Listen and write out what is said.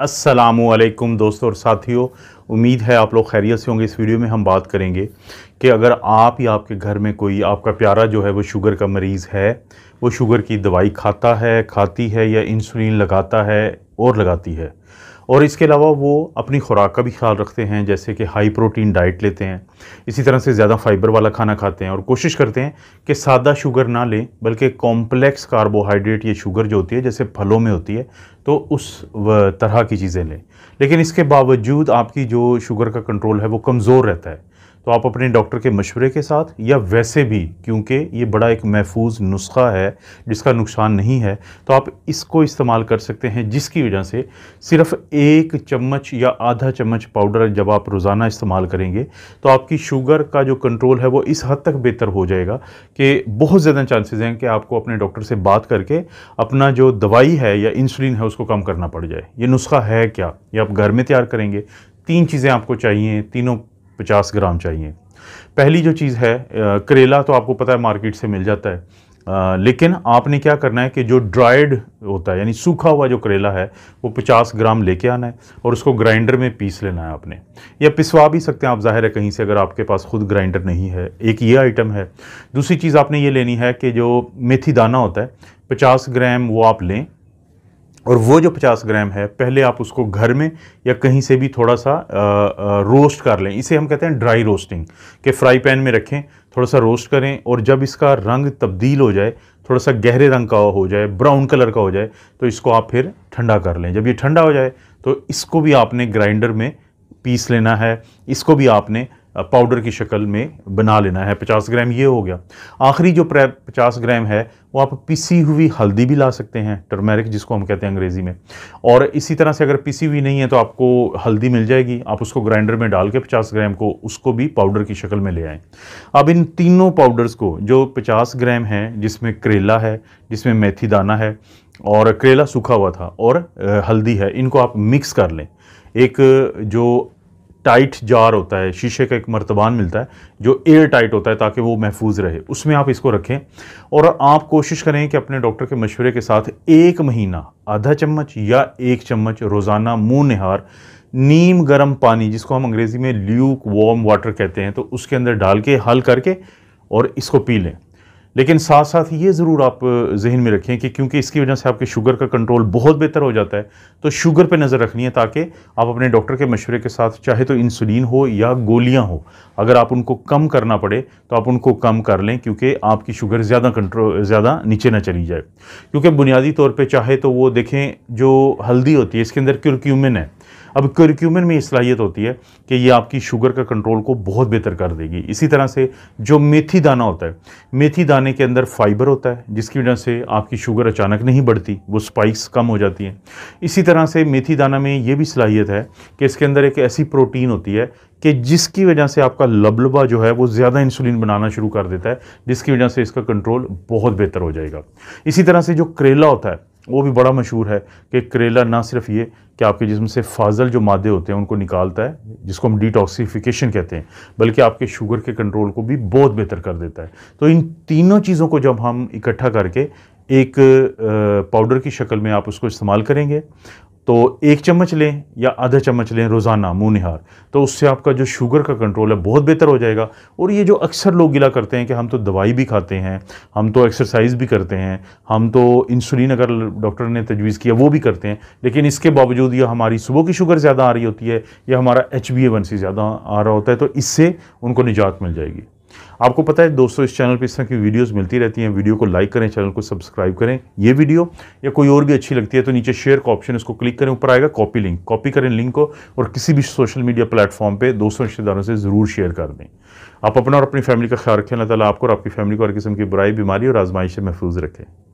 असलकुम दोस्तों और साथियों उम्मीद है आप लोग खैरियत से होंगे इस वीडियो में हम बात करेंगे कि अगर आप या आपके घर में कोई आपका प्यारा जो है वो शुगर का मरीज़ है वो शुगर की दवाई खाता है खाती है या इंसुलिन लगाता है और लगाती है और इसके अलावा वो अपनी खुराक का भी ख्याल रखते हैं जैसे कि हाई प्रोटीन डाइट लेते हैं इसी तरह से ज़्यादा फाइबर वाला खाना खाते हैं और कोशिश करते हैं कि सादा शुगर ना लें बल्कि कॉम्प्लेक्स कार्बोहाइड्रेट या शुगर जो होती है जैसे फलों में होती है तो उस तरह की चीज़ें लें लेकिन इसके बावजूद आपकी जो शुगर का कंट्रोल है वो कमज़ोर रहता है तो आप अपने डॉक्टर के मशवरे के साथ या वैसे भी क्योंकि ये बड़ा एक महफूज नुस्खा है जिसका नुकसान नहीं है तो आप इसको इस्तेमाल कर सकते हैं जिसकी वजह से सिर्फ एक चम्मच या आधा चम्मच पाउडर जब आप रोज़ाना इस्तेमाल करेंगे तो आपकी शुगर का जो कंट्रोल है वो इस हद तक बेहतर हो जाएगा कि बहुत ज़्यादा चांसेज़ हैं कि आपको अपने डॉक्टर से बात करके अपना जो दवाई है या इंसुलिन है उसको कम करना पड़ जाए ये नुस्खा है क्या ये आप घर में तैयार करेंगे तीन चीज़ें आपको चाहिए तीनों 50 ग्राम चाहिए पहली जो चीज़ है करेला तो आपको पता है मार्केट से मिल जाता है आ, लेकिन आपने क्या करना है कि जो ड्राइड होता है यानी सूखा हुआ जो करेला है वो 50 ग्राम लेके आना है और उसको ग्राइंडर में पीस लेना है आपने या पिसवा भी सकते हैं आप ज़ाहिर है कहीं से अगर आपके पास खुद ग्राइंडर नहीं है एक ये आइटम है दूसरी चीज़ आपने ये लेनी है कि जो मेथी दाना होता है पचास ग्राम वो आप लें और वो जो 50 ग्राम है पहले आप उसको घर में या कहीं से भी थोड़ा सा आ, आ, रोस्ट कर लें इसे हम कहते हैं ड्राई रोस्टिंग के फ्राई पैन में रखें थोड़ा सा रोस्ट करें और जब इसका रंग तब्दील हो जाए थोड़ा सा गहरे रंग का हो जाए ब्राउन कलर का हो जाए तो इसको आप फिर ठंडा कर लें जब ये ठंडा हो जाए तो इसको भी आपने ग्राइंडर में पीस लेना है इसको भी आपने पाउडर की शक्ल में बना लेना है 50 ग्राम ये हो गया आखिरी जो पचास ग्राम है वो आप पिसी हुई हल्दी भी ला सकते हैं टर्मेरिक जिसको हम कहते हैं अंग्रेज़ी में और इसी तरह से अगर पिसी हुई नहीं है तो आपको हल्दी मिल जाएगी आप उसको ग्राइंडर में डाल के पचास ग्राम को उसको भी पाउडर की शक्ल में ले आएँ अब इन तीनों पाउडर्स को जो पचास ग्राम हैं जिसमें करेला है जिसमें मेथी दाना है और करेला सूखा हुआ था और हल्दी है इनको आप मिक्स कर लें एक जो टाइट जार होता है शीशे का एक मर्तबान मिलता है जो एयर टाइट होता है ताकि वो महफूज रहे उसमें आप इसको रखें और आप कोशिश करें कि अपने डॉक्टर के मशवरे के साथ एक महीना आधा चम्मच या एक चम्मच रोज़ाना मुँह नहार नीम गर्म पानी जिसको हम अंग्रेज़ी में ल्यूक वार्म वाटर कहते हैं तो उसके अंदर डाल के हल करके और इसको पी लें लेकिन साथ साथ ये ज़रूर आप जहन में रखें कि क्योंकि इसकी वजह से आपके शुगर का कंट्रोल बहुत बेहतर हो जाता है तो शुगर पे नज़र रखनी है ताकि आप अपने डॉक्टर के मशवरे के साथ चाहे तो इंसुलिन हो या गोलियां हो अगर आप उनको कम करना पड़े तो आप उनको कम कर लें क्योंकि आपकी शुगर ज़्यादा कंट्रोल ज़्यादा नीचे ना चली जाए क्योंकि बुनियादी तौर पर चाहे तो वो देखें जो हल्दी होती है इसके अंदर क्यूरक्यूमिन है अब करक्यूमिन में इसलाहियत होती है कि ये आपकी शुगर का कंट्रोल को बहुत बेहतर कर देगी इसी तरह से जो मेथी दाना होता है मेथी दाने के अंदर फाइबर होता है जिसकी वजह से आपकी शुगर अचानक नहीं बढ़ती वो स्पाइक्स कम हो जाती हैं इसी तरह से मेथी दाना में ये भी सलाहियत है कि इसके अंदर एक ऐसी प्रोटीन होती है कि जिसकी वजह से आपका लबलबा जो है वो ज़्यादा इंसुलिन बनाना शुरू कर देता है जिसकी वजह से इसका कंट्रोल बहुत बेहतर हो जाएगा इसी तरह से जो करेला होता है वो भी बड़ा मशहूर है कि करेला ना सिर्फ ये कि आपके जिसम से फाजल जो मादे होते हैं उनको निकालता है जिसको हम डिटॉक्सीफिकेशन कहते हैं बल्कि आपके शुगर के कंट्रोल को भी बहुत बेहतर कर देता है तो इन तीनों चीज़ों को जब हम इकट्ठा करके एक पाउडर की शक्ल में आप उसको इस्तेमाल करेंगे तो एक चम्मच लें या आधा चम्मच लें रोज़ाना मुँह निहार तो उससे आपका जो शुगर का कंट्रोल है बहुत बेहतर हो जाएगा और ये जो अक्सर लोग गिला करते हैं कि हम तो दवाई भी खाते हैं हम तो एक्सरसाइज़ भी करते हैं हम तो इंसुलिन अगर डॉक्टर ने तजवीज़ किया वो भी करते हैं लेकिन इसके बावजूद यह हमारी सुबह की शुगर ज़्यादा आ रही होती है या हमारा एच बी ए ज़्यादा आ रहा होता है तो इससे उनको निजात मिल जाएगी आपको पता है दोस्तों इस चैनल पर इस तरह की वीडियोज़ मिलती रहती हैं वीडियो को लाइक करें चैनल को सब्सक्राइब करें ये वीडियो या कोई और भी अच्छी लगती है तो नीचे शेयर का ऑप्शन उसको क्लिक करें ऊपर आएगा कॉपी लिंक कॉपी करें लिंक को और किसी भी सोशल मीडिया प्लेटफॉर्म पर दोस्तों रिश्तेदारों से ज़रूर शेयर कर दें आप अपना और अपनी फैमिली का ख्याल रखें अल्लाह ताला आपको और आपकी फैमिली को हर किस्म की बुराई बीमारी और आजमाइश से महफूज रखें